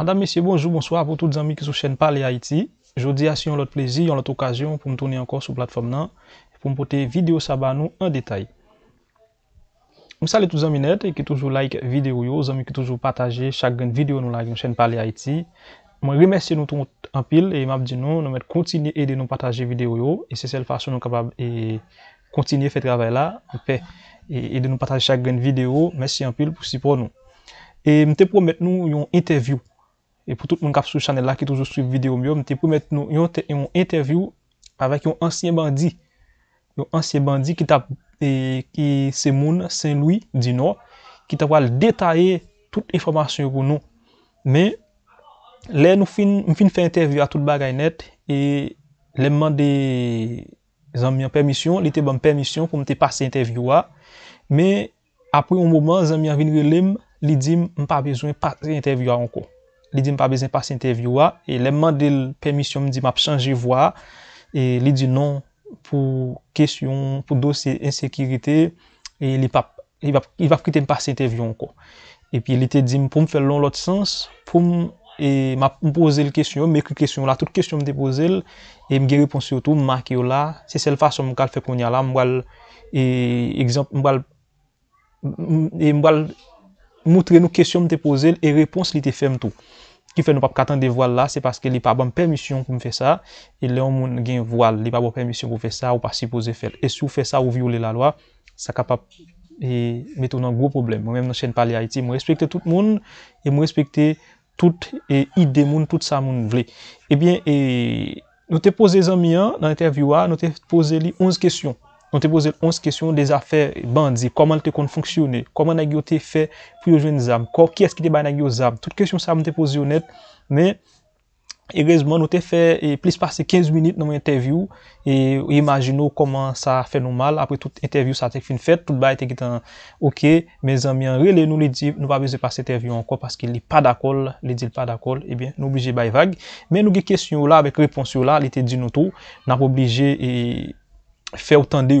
Madame, Monsieur, bonjour, bonsoir pour tous les amis qui sont sur la chaîne Parler Haïti. Je vous dis à qui ont l'autre plaisir, et l'autre occasion pour me tourner encore sur la plateforme là, pour me porter vidéo nous en détail. Je salue tous les amis net et qui toujours like vidéo, les amis qui toujours partager chaque vidéo nous sur la chaîne Parler Haïti. Je remercie nous tous en pile et je dis nous, nous continuer à aider nous partager vidéo et c'est cette façon nous capable et continuer à faire travail là, et de nous partager chaque vidéo. Merci en pile pour support nous. Et je vous promets nous une interview E pou tout moun kap sou chanel la ki toujou sou videyo myon, te pou met nou yon te yon interview avèk yon ansyen bandi. Yon ansyen bandi ki ta se moun, sen lui, di nou, ki ta wale detaye tout informasyon yon pou nou. Men, lè nou fin fin fè interview a tout bagay net e lèmman de zanmian permisyon, li te ban permisyon pou mwen te pase interview a. Men, apri yon mouman, zanmian vin rè lèm, li dim mpa bezwen pase interview a ankon. li di m pa bezen pa s'interviwa, e lemman del permisyon mi di, map chanji vwa, e li di non pou kesyon, pou dosi ensekirite, e li pa, i va prite m pa s'intervyon ko. E pi li te di, m pou m fèl loun lot sens, pou m, e map m pose l kesyon, m ekou kesyon la, tout kesyon m te pose l, e m ge reponsi w tou, m mak yo la, se sel fasyon m kal fè konya la, m wal, e, ekzamp, m wal, m wal, Moutre nou kesyon mte pose, e repons li te fem tou. Ki fe nou pap katan de voal la, se paske li pa ban permisyon pou mfe sa, e leon moun gen voal, li pa ban permisyon pou mfe sa, ou pa si pose fel. E sou fe sa ou viole la loa, sa kapap e, me ton nan gwo problem. Mwen mwen chen pali Haiti, moun respekte tout moun, e moun respekte tout e ide moun, tout sa moun vle. Ebyen, eh e, nou te pose zan miyan nan interviywa, nou te pose li 11 kesyon. nou te pose 11 kesyon des afer bandzi, koman l te kon funksyoni, koman nagyo te fe priyo jwen zan, kwa ki eski te bay nagyo zan, tout kesyon sa moun te pose yon net, men, e rezman nou te fe, e plis pase 15 minit nan mwen intervyou, e imagino koman sa fe nou mal, apre tout intervyou sa tek fin fet, tout bay te kitan, oke, men zan mwen rele nou li di, nou pa beze pase intervyou anko, paske li pa dakol, li di li pa dakol, ebyen nou oblije bay vague, men nou ge kesyon la, bek reponsyon la, li te di nou tou, nan pou oblije, faire autant de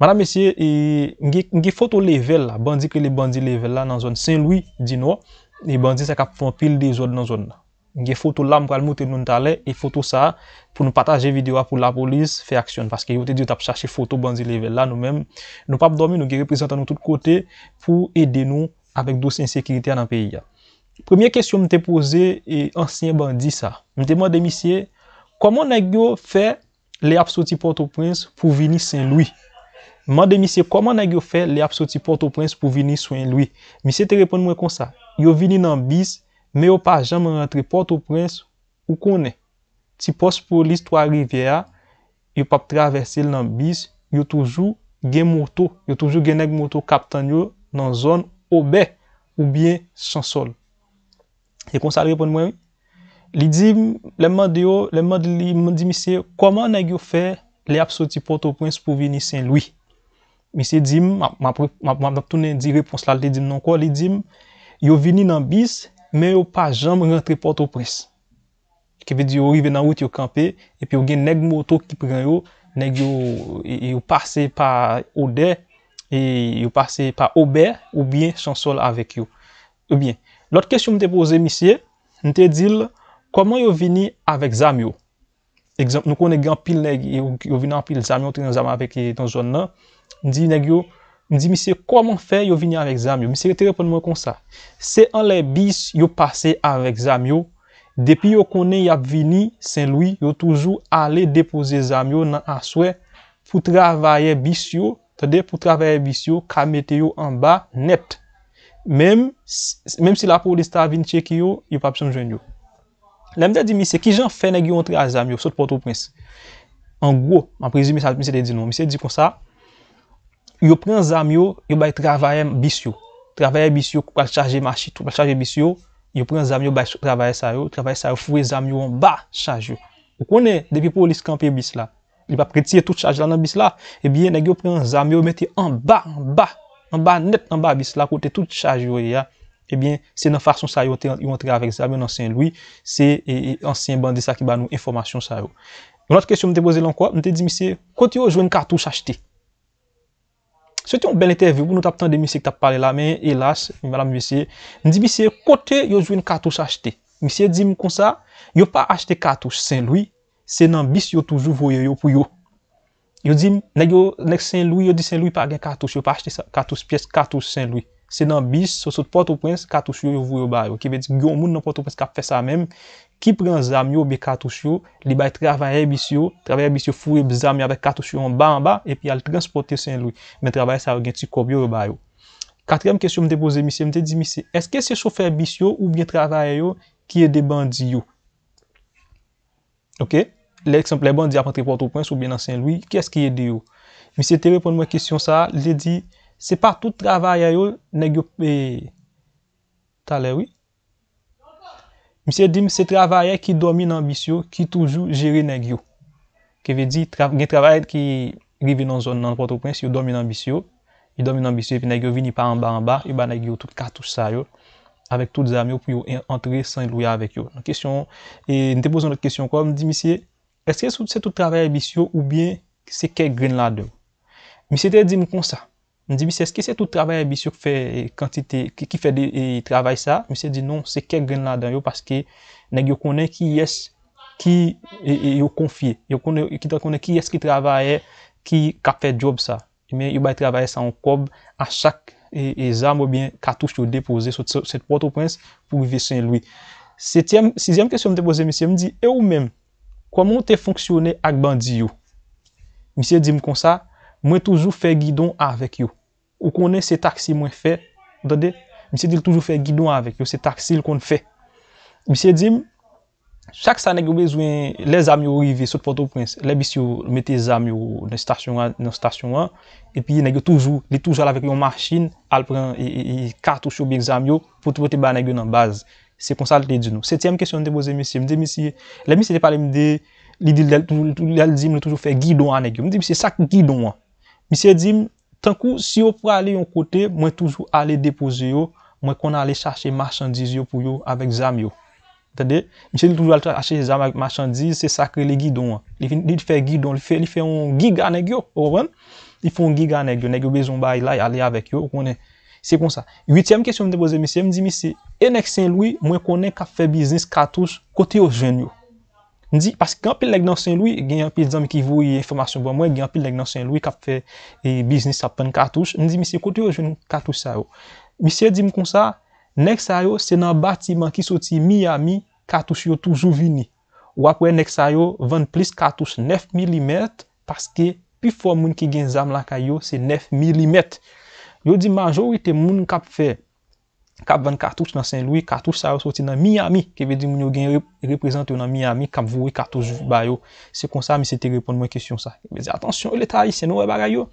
Madame, monsieur, il y a une photo level là. Bandit que les bandits level là dans la zone Saint-Louis, dis-nous. Les bandits, ça font pile des pile dans la zone. Il y a une photo là, je vais vous montrer et une photo ça pour nous partager vidéo pour la police faire action. Parce que vous avez dit chercher une photo bandit level là nous-mêmes. Nous ne pas dormir, nous représentons de tous côtés pour aider nous avec douce insécurité dans le pays. Première question que je me posée, ancien bandit, ça. Je me demande, monsieur, comment on a fait Le ap soti Port-au-Prince pou vini Saint-Louis. Mande misye, koman nagyo fe le ap soti Port-au-Prince pou vini Saint-Louis? Misye te repon mwen konsa. Yo vini nan bis, me yo pa jam rentre Port-au-Prince ou konen. Ti pos polis to a Riviera, yo pap traverse nan bis, yo toujou gen moto. Yo toujou gen neg moto kap tan yo nan zon oube ou bien chansol. E konsa repon mwen mwen. Li dim, lèman di yo, lèman di lèman di misye, koman nèg yo fè lè ap soti Port-au-Prince pou vini Saint-Louis? Misye dim, mè ap tounen di repons lal te dim nan kwa, li dim, yo vini nan bis, mè yo pa jam rentre Port-au-Prince. Kèpe di yo rive nan wout yo kampe, epi yo gen nèg moto ki pren yo, nèg yo pase pa ode, e yo pase pa e, ober, ou bien chansol avèk yo. Ou bien, lòt kèsyon mè te pose misye, mè te dil, Koman yo vini avek zamyo? Ekzamp, nou konen gyan pil neg, yo vini an pil zamyo, tre nan zamyo avek yon e, zon nan, ni di neg yo, ni di mi se koman fè yo vini avek zamyo? Mi se rete repon mwen kon sa. Se an le bis yo pase avek zamyo, depi yo konen yap vini, sen lwi, yo toujou ale depoze zamyo nan aswe, pou travaye bis yo, tade pou travaye bis yo, ka meteyo an ba net. Mem, mem si la pou li sta vini cheki yo, yo pa pson jwen yo. La mde di mi se ki jan fe negyo ontre a zamyo sot poto prins? An gwo, man prezime sa mi se de di nou, mi se di kon sa Yo pren zamyo, yo bay travayem bisyo Travayem bisyo, kwa chaje mashi, kwa chaje bisyo Yo pren zamyo bay travayen sayo, travayen sayo fwe zamyo, an ba chaje yo Ou konen, depi pou lis kampye bis la Li pa pretie tout chaje la nan bis la Ebyen negyo pren zamyo, metye an ba, an ba An ba net, an ba bis la, kote tout chaje yo ya Ebyen, se nan fason sa yo te yo antre avek sa, men anse yon loui, se anse yon bandi sa ki ba nou informasyon sa yo. Yon atre kesyon mwen te boze lankwa, mwen te di misye, kote yo joen kartouche achete? Se te yon bel interview, mwen nou tap tande misye ki tap pale la, men, helas, mwen malam misye, mwen di misye, kote yo joen kartouche achete? Misye di mwen konsa, yo pa achete kartouche sen loui, se nan bis yo toujou voye yo pou yo. Yo di, nek yo, nek sen loui, yo di sen loui pa gen kartouche, yo pa achete kartouche piyes, kartouche sen loui. Se nan bis, so sot Port-au-Prince, katoush yo yo vou yo bayo. Ki ve di, gyo moun nan Port-au-Prince kap fe sa menm, ki pren zam yo be katoush yo, li bay travayen bis yo, travayen bis yo fure bez ame avek katoush yo an ba an ba, e pi al transporte Saint-Louis. Men travayen sa yo gen ti kob yo yo bayo. Katrem kesyon m de pose misi, m de di misi, eske se sofer bis yo ou bien travayen yo ki e de bandi yo? Ok? Le eksemple, le bandi a patre Port-au-Prince ou bien nan Saint-Louis, keske ye de yo? Misi, te repon mwen kesyon sa, le di... Se pa tout travaye yo, negyo pe talewi. Miseye di mse travaye ki domine ambisyo, ki toujou jere negyo. Ke ve di, gen travaye ki rive nan zon nan potro prens, yo domine ambisyo. Yo domine ambisyo, epi negyo vini pa anba anba, yo ba negyo tout katousa yo, avek tout zame yo, pou yo entre san lou ya avek yo. Nan kesyon, e nte pozon nan kesyon kon, miseye, eske sou se tout travaye ambisyo, ou bien se ke green ladder. Miseye di mse kon sa, Ndi bisye, eske se tou travaye bisyo ki fè kvantite, ki fè de travaye sa? Mise di, non, se ke gren la dan yo, paske neg yo konen ki yes ki yo konfye. Yo konen ki yes ki travaye ki ka fè job sa. Men yo bay travaye sa an kob, a chak e zamo bin katouche yo depoze sot se potoprense pou vive sen lwi. Sizem kesyon m depoze, misye, m di, eu men, kwa moun te fonksyone ak bandi yo? Mise di m konsa, mwen toujou fè gidon avèk yo. Ou konen se taksi mwen fe, mwen se dil toujou fe gidon avèk, yo se taksi l kon fe. Mwen se dim, chak sa negyo bezwen le zamyo rive, sot Port-au-Prince, le bis yo mette zamyo nan stasyon an, epi negyo toujou, li toujou al avèk yon machin, al pren kartou choubir zamyo, pou te bote ba negyo nan baz, se konsalte di nou. Setyem kesyon de boze mwen se, mwen se, le misi de palem de, li dil del toujou, li al dim, li toujou fe gidon an, mwen se sak gidon an, mwen se dim, Tan kou, si yo pou alè yon kote, mwen toujou alè depoze yo, mwen kon alè chache marchandize yo pou yo avèk zam yo. Tade, misè li toujou alè chache zam avèk marchandize, se sakre li gidon. Li finit fè gidon, li fè yon gig anèk yo, oran, li fè yon gig anèk yo, nèk yo bezon ba ilay alè avèk yo, konen. Se kon sa. Yuitèm kèsyon mwen depoze misè, mwen di misè, enèk sen loui, mwen konen ka fè biznis katouj kote yo jen yo. Ndi, paske yon pi leg nan sen lwi, gen yon pi zanm ki vou yon informasyon bon mwen, gen yon pi leg nan sen lwi kap fe biznis apen kartouche. Ndi, misi, kout yo joun kartouche sa yo. Misi, di m kon sa, nek sa yo, se nan batiman ki soti mi ya mi, kartouche yo toujou vini. Ou apwe, nek sa yo, van plis kartouche 9 mm, paske pi fò moun ki gen zam la kayo, se 9 mm. Yo di, majou ite moun kap fe... Kap 24 nan Saint-Louis, kartouche sa yon soti nan Miami, ke ve di moun yo gen reprezent yo nan Miami, kap vou yon kartouche ba yo. Se kon sa, mi se te repon moun kesyon sa. Vezi, atensyon, yo le ta yi, se nou e baga yo,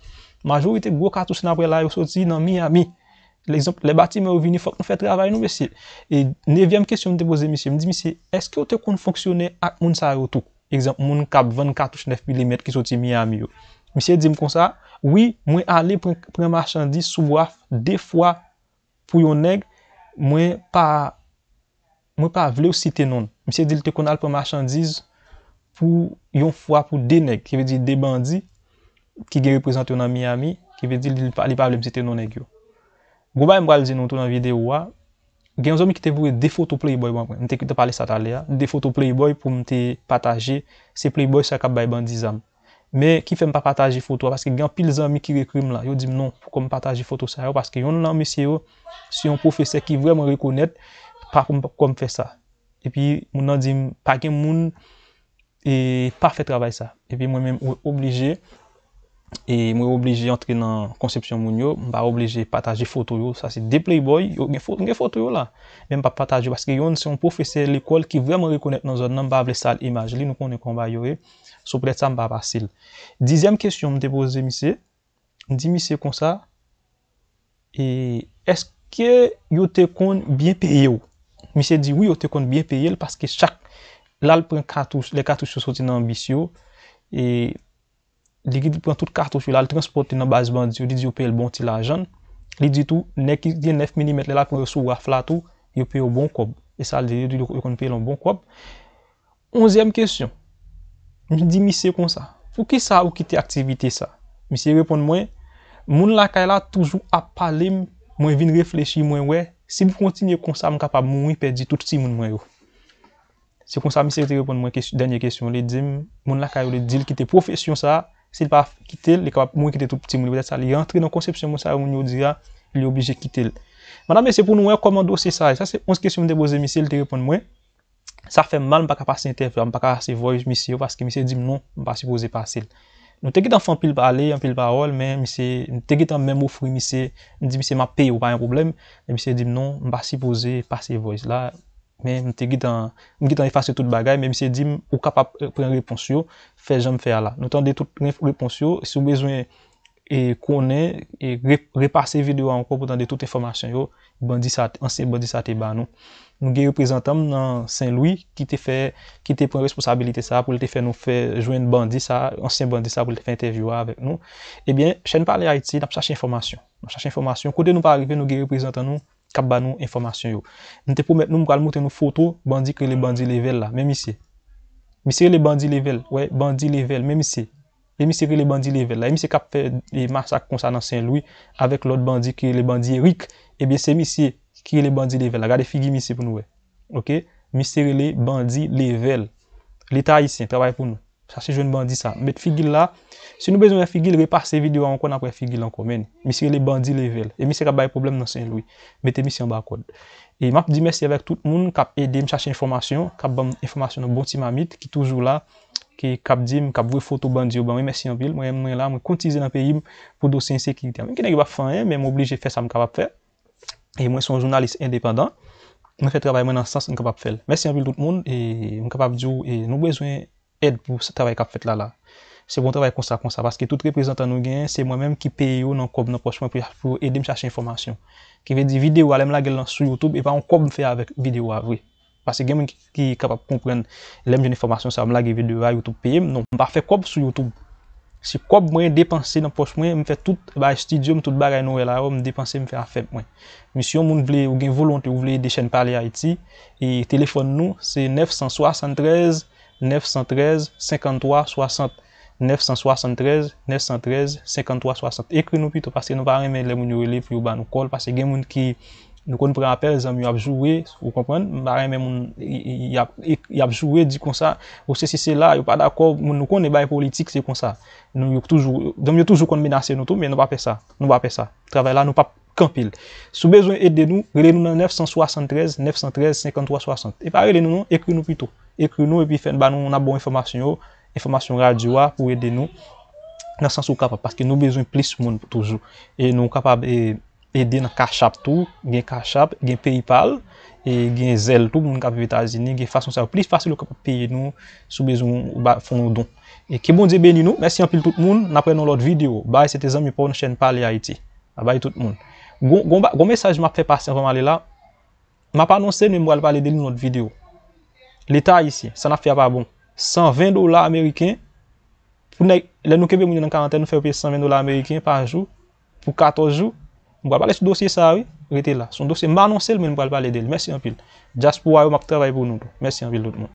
majou yote gro kartouche nan prela yo soti nan Miami. Le batime yo vini fok nou fet travay nou, me se. E nevyem kesyon me depoze, mi se, me di mi se, eske yo te kon foksyone ak moun sa yon touk? Eksemp, moun kap 24 9 mm ki soti Miami yo. Mi se, di mou kon sa, oui, moun ale pre marchandise soubwa, defwa, Mwen pa vle ou si non. te non, mwen se di li te konal pou marchandiz pou yon fwa pou denek, ki ve di de bandi ki ge reprezentyon nan Miami, ki ve di li pa vle mse te non e gyo. Gouba yon mwal di nou tou nan videyo wa, gen yon zon mi ki te vwe de foto playboy, mwen te pale sata le ya, de foto playboy pou mwen te pataje se playboy sa kap bay bandizanm. Mè ki fèm pa pataje fotwa, paske gen pil zanmi ki rekrim la, yo dim non pou kon pataje fotwa sa yo, paske yon nan misye yo, si yon profese ki vwèman rekounet, pa kon kon fè sa. E pi moun nan dim, pa gen moun, e pa fè travay sa. E pi mwen mèm oblije, E mwen oblije entre nan konsepsyon moun yo, mwen ba oblije pataje foto yo. Sa se de playboy, yon gen foto yo la. Men ba pataje, baske yon se yon profese l'ekol ki vreman rekonek nan zon nan ba vlesal imaj li, nou konen kon ba yore. Sou pretsan ba basil. Dizem kesyon mwen depoze misi, di misi kon sa, e eske yote kon byen peye yo? Misi di, oui, yote kon byen peye yo, paske chak lal pren katouche, le katouche sou soti nan ambisyo. E... li ki di pren tout kartou fwe la, li transporte nan baz band yo, li di yo pe el bonti la jan, li di tou, nek ki di en nef minimetre la, pou yo sou waf la tou, yo pe yo bon kob, e sa li di yo kon pe el an bon kob. Onzem kèsyon, mi di mi se kon sa, pou ki sa ou ki te aktivite sa? Mi se repon mwen, moun lakay la toujou ap pale, mwen vin reflechi mwen we, si mwen kontin yo kon sa, mwen kapab mwen wè, pe di touti mwen mwen yo. Se kon sa, mi se repon mwen, danyè kèsyon, li di moun lakay, li di Se li pa kite li, li kapap moun kite tout pti moun. Li bete sa li rentre nan konsepsyon moun sa yo moun yo dira li obije kite li. Manan mese pou nou e komando se sa e. Sa se ons kesyon mde boze misil te repon mwen. Sa fe mal mpa kapase interpyo. Mpa kase voj misi yo. Paske misi e di mnon mpa si boze pa sil. Nou teke tan fan pil pale, an pil parole, men teke tan men mou fri misi. Ni di misi ma pe yo pa yon problem. Misi e di mnon mpa si boze pa si voj la. men m te git an efase tout bagay, men e m se di ou kap ap euh, pren repons yo, fe jom fe ala. Nou tan de tout repons yo, sou bezwen e konen, e repase video an kon pou tan de tout informasyon yo, ansyen bandi sa te ba nou. Nou ge reprezentanm nan Saint Louis, ki te pren responsabilite sa, pou li te fe nou fe jwen bandi sa, ansyen bandi sa, pou li te fe intervywa avek nou. Ebyen, eh chen pali Haiti, nan chache informasyon. Nan chache informasyon, kote nou pa arrive, nou ge reprezentanm nou, kap ba yo. qui te pou nou mkal nou foto bandi les le bandi level la, men ici, Misye le bandi level, wè, bandi level, men ici. E misye les le bandi level la, masak konsa Saint-Louis avec bandi le bandi eh se misye est le bandi level figi pou nou Ok? le bandi level. chache joun bandi sa. Met figil la, se nou bezwen figil, repas se video an kon apre figil an kon bon men. Misire le bandi level. E misi kap baye problem nan sen lwi. Metemisi an bakon. E map di mesi avèk tout moun kap ede m chache informasyon, kap ban informasyon an bonti ma mit, ki toujou la, ki kap di m, kap vwe foto bandi ou ban. Mwen mesi an vil, mwen mwen la, mwen kontize nan peyi m pou dosen seki. Mwen ki nage bap fanyen, mwen m oubli je fè sa m kap ap fè. E mwen son jounalist indépendant, mwen fè trabay mwen nan sens m kap ap fè. Mesi Ed pou sa travay kap fet lala. Se bon travay konsa konsa. Paske tout reprezentan nou gen, se mwen menm ki peyo nan koub nan poch mwen pou edem chache informasyon. Ki ve di videyo ale m lage lan sou YouTube, e pa m koub m fe avek videyo avwe. Ah, Paske gen menm ki kapap kompren lem jen informasyon sa m lage videyo a ah, YouTube peyem. Non, m pa fe koub sou YouTube. Se koub mwen depanse nan poch mwen, m fe tout ba estudyon, tout bagay nou ah, e la yo, m depanse m fe afem mwen. Misyon moun vle, ou gen volante ou vle de chen pale Haiti, e telefon nou, se 9 913-53-60 913-53-60 913-53-60 Ekre nou pito, pase nou barren men lè moun yo lè Fyou ba nou kol, pase gen moun ki Nou kon prè apel, zan moun apjouwe Ou kompren, barren men moun Y apjouwe, di kon sa Ou se se se la, yo pa d'akor, moun nou kon Ne bay politik, se kon sa Don moun toujou kon menase nou to, men nou ba pe sa Nou ba pe sa, travè la nou pa Kampil, sou bezwen et de nou Relè nou nan 973-953-60 E pare le nou nan, ekre nou pito Ekri nou epi fen ba nou nan bon informasyon yo, informasyon radywa pou ede nou, nan san sou kapap. Paske nou bezoun plis moun pou toujou. E nou kapap e, ede nan kachap tou, gen kachap, gen peyipal, e gen zel tou pou moun kapi vitazini, gen fason sa. Plis fasyon pou kapap peye nou sou bezoun fon nou don. E ke bon dibe ni nou, mersi an pil tout moun, nan pre nan lot videyo. Baye sete zan mi pou nan chen pali Haiti. Ah, Baye tout moun. Gon mesaj m ap fe pasi an fam ale la, m ap anonsen men mou ale pale deli nou lot videyo. L'Etat yisi, sa na fya pa bon. 120 dola Ameriken, pou nou kebe moun yon nan karantene, nou fè wè 120 dola Ameriken par jou, pou 14 jou, mwen wè pale sou dosye sa wè, wè te la. Son dosye manon sel, mwen wè pale pale del. Mèsi anpil. Dja spou wè wè mak trawè pou nou. Mèsi anpil.